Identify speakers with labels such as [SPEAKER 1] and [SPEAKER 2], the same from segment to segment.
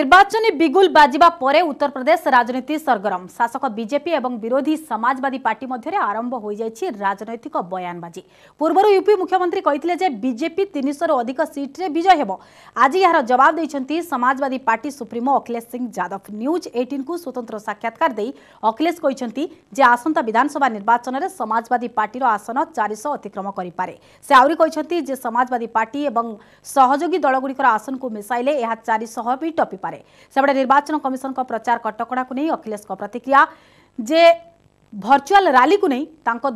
[SPEAKER 1] নির্বাচনী বিগুল বাজিবা পরে উত্তরপ্রদেশ রাজনীতি সরগরম শাসক বিজেপি এবং বিরোধী সমাজবাদী পার্টি মধ্যে আরম্ভ হয়ে যাই রাজনৈতিক বয়ানবাজি পূর্ব ইউপি মুখ্যমন্ত্রী কে যে বিজেপি তিনশর অধিক সিট্রে বিজয় হব আজ এর জবাব দিয়েছেন Samajwadi party supremo Akhilesh Singh Yadav News Eighteen কু স্বতন্ত্র সাক্ষাৎকার দিয়ে অখিলেশ কিন্তু যে আসন্তা বিধানসভা নির্বাচনের সমাজবাদী পার্টির আসন চারিশ অতিক্রম করে পে সে আহরি যে সমাজবাদী পার্টি এবং সহযোগী দলগুলির আসনকু মিশাইলে চারিশহ বি টপিক पारे सेबड़े निर्वाचन कमिशन को प्रचार कटक को नहीं अखिलेश प्रतिक्रिया जे भर्चुआल राली को नहीं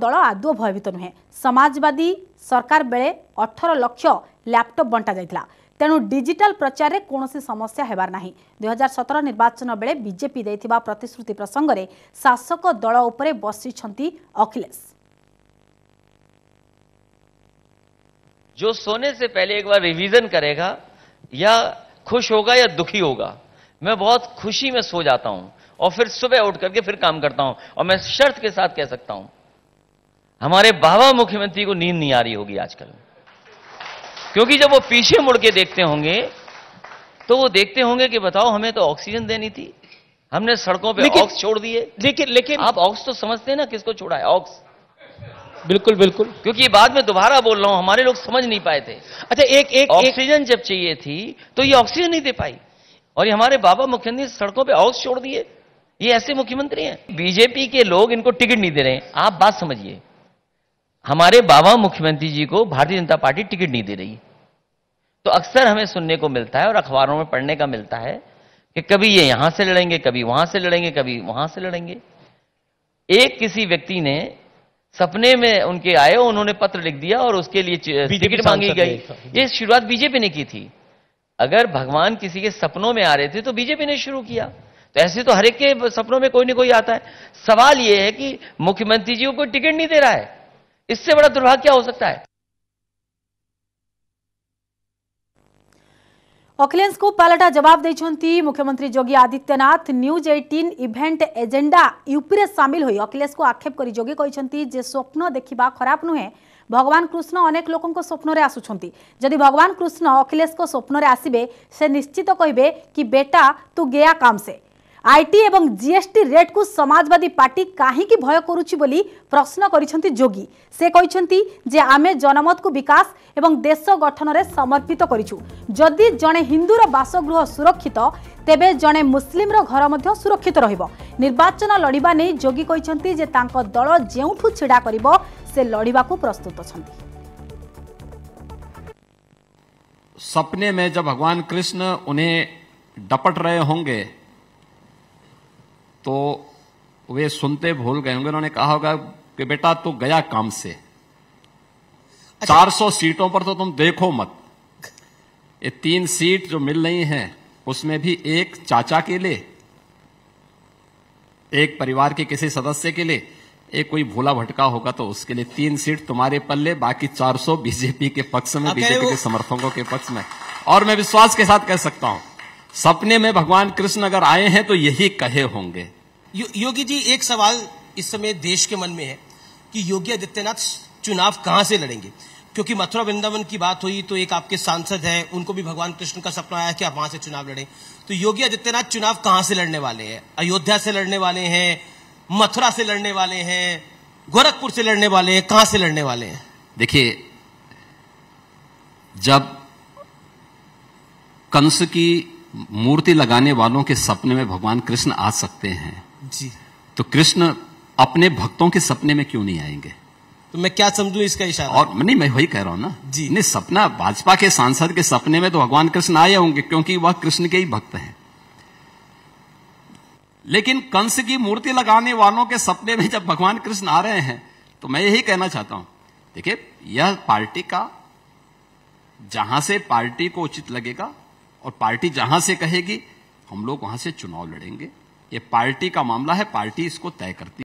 [SPEAKER 1] दल आदौ भयभीत नुहे समाजवादी सरकार बेले अठर लक्ष लैपटप बंटा जाता तेणु डिजिटल प्रचार में कौन समस्या होबार ना दुई सतर निर्वाचन बेले बीजेपी दे प्रतिश्रुति प्रसंगे शासक दल उपर बसी अखिलेश
[SPEAKER 2] जो सोने से पहले एक बार रिवीजन करेगा या खुश होगा या दुखी होगा मैं बहुत खुशी में सो जाता हूं और फिर सुबह उठ करके फिर काम करता हूं और मैं शर्त के साथ कह सकता हूं हमारे बाबा मुख्यमंत्री को नींद नहीं आ रही होगी आजकल क्योंकि जब वो पीछे मुड़ के देखते होंगे तो वो देखते होंगे कि बताओ हमें तो ऑक्सीजन देनी थी हमने सड़कों पे ऑक्स छोड़ दिए लेकिन लेकिन आप ऑक्स तो समझते हैं ना किसको छोड़ा है ऑक्स बिल्कुल बिल्कुल क्योंकि ये बाद में दोबारा बोल रहा हूं हमारे लोग समझ नहीं पाए थे अच्छा एक एक ऑक्सीजन जब चाहिए थी तो ये ऑक्सीजन नहीं दे पाई और ये हमारे बाबा मुख्यमंत्री सड़कों पे हाउस छोड़ दिए ये ऐसे मुख्यमंत्री हैं बीजेपी के लोग इनको टिकट नहीं दे रहे हैं आप बात समझिए हमारे बाबा मुख्यमंत्री जी को भारतीय जनता पार्टी टिकट नहीं दे रही तो अक्सर हमें सुनने को मिलता है और अखबारों में पढ़ने का मिलता है कि कभी ये यहां से लड़ेंगे कभी वहां से लड़ेंगे कभी वहां से लड़ेंगे एक किसी व्यक्ति ने सपने में उनके आए उन्होंने पत्र लिख दिया और उसके लिए टिकट मांगी गई ये शुरुआत बीजेपी ने की थी अगर भगवान किसी के सपनों में आ रहे थे तो बीजेपी ने शुरू किया तो ऐसे तो हरेक के सपनों में कोई ना कोई आता है सवाल यह है कि मुख्यमंत्री जी को कोई टिकट नहीं दे रहा है इससे बड़ा दुर्भाग्य क्या हो सकता है
[SPEAKER 1] अखिलेश को पलटा जवाब देखते मुख्यमंत्री Yogi Adityanath News Eighteen event agenda UP में सामिल हो अखिलेश को आक्षेप कर योगी कहते स्वप्न देखा खराब नुहे भगवान कृष्ण अनेक लोकों स्वप्न आसुंच जदि भगवान कृष्ण अखिलेश स्वप्न आसवे से निश्चित कहे कि बेटा तू गया काम से আইটি এবং জিএসটি রেটকু সমাজবাদী পার্টি কাহিকি ভয় করুছি বলি প্রশ্ন করেছেন যোগী সে কিন্তু যে আমি জনমতকু বিকাশ এবং দেশ গঠনরে সমর্পিত করিছু যদি জনে হিন্দুর বাসগৃহ সুরক্ষিত তেবে জনে মুসলিমর ঘর মধ্য সুরক্ষিত রহব নির্বাচন লড়া নেই যোগী কিন্তু যে তাঁক দল যেউঠু ছিড়া করব সে লড়া প্রস্তুত অনেক
[SPEAKER 3] सपने में जब भगवान कृष्ण उन्हें डपट रहे होंगे तो वे सुनते भूल गए होंगे उन्होंने कहा होगा कि बेटा तू गया काम से अच्छा। 400 सीटों पर तो तुम देखो मत ये तीन सीट जो मिल रही हैं उसमें भी एक चाचा के लिए एक परिवार के किसी सदस्य के लिए एक कोई भूला भटका होगा तो उसके लिए तीन सीट तुम्हारे पल्ले बाकी 400 बीजेपी के पक्ष में बीजेपी के समर्थकों के पक्ष में और मैं विश्वास के साथ कह सकता हूं सपने में भगवान कृष्ण अगर आए हैं तो यही कहे होंगे
[SPEAKER 2] यो, योगी जी एक सवाल इस समय देश के मन में है कि योगी आदित्यनाथ चुनाव कहां से लड़ेंगे क्योंकि मथुरा वृंदावन की बात हुई तो एक आपके सांसद है उनको भी भगवान कृष्ण का सपना आया कि आप वहां से चुनाव लड़ें तो योगी आदित्यनाथ चुनाव कहां से लड़ने वाले हैं अयोध्या से लड़ने वाले हैं मथुरा से लड़ने वाले हैं गोरखपुर से लड़ने वाले हैं कहां से लड़ने वाले हैं
[SPEAKER 3] देखिए जब कंस की मूर्ति लगाने वालों के सपने में भगवान कृष्ण आ सकते हैं जी तो कृष्ण अपने भक्तों के सपने में क्यों नहीं आएंगे तो मैं क्या समझू इसका इशारा और नहीं मैं वही कह रहा हूँ ना जी नहीं सपना भाजपा के सांसद के सपने में तो भगवान कृष्ण आए होंगे क्योंकि वह कृष्ण के ही भक्त हैं लेकिन कंस की मूर्ति लगाने वालों के सपने में जब भगवान कृष्ण आ रहे हैं तो मैं यही कहना चाहता हूं देखिए यह पार्टी का जहां से पार्टी को उचित लगेगा और पार्टी जहां से कहेगी हम लोग वहां से चुनाव लड़ेंगे ये पार्टी का मामला है पार्टी इसको तय करती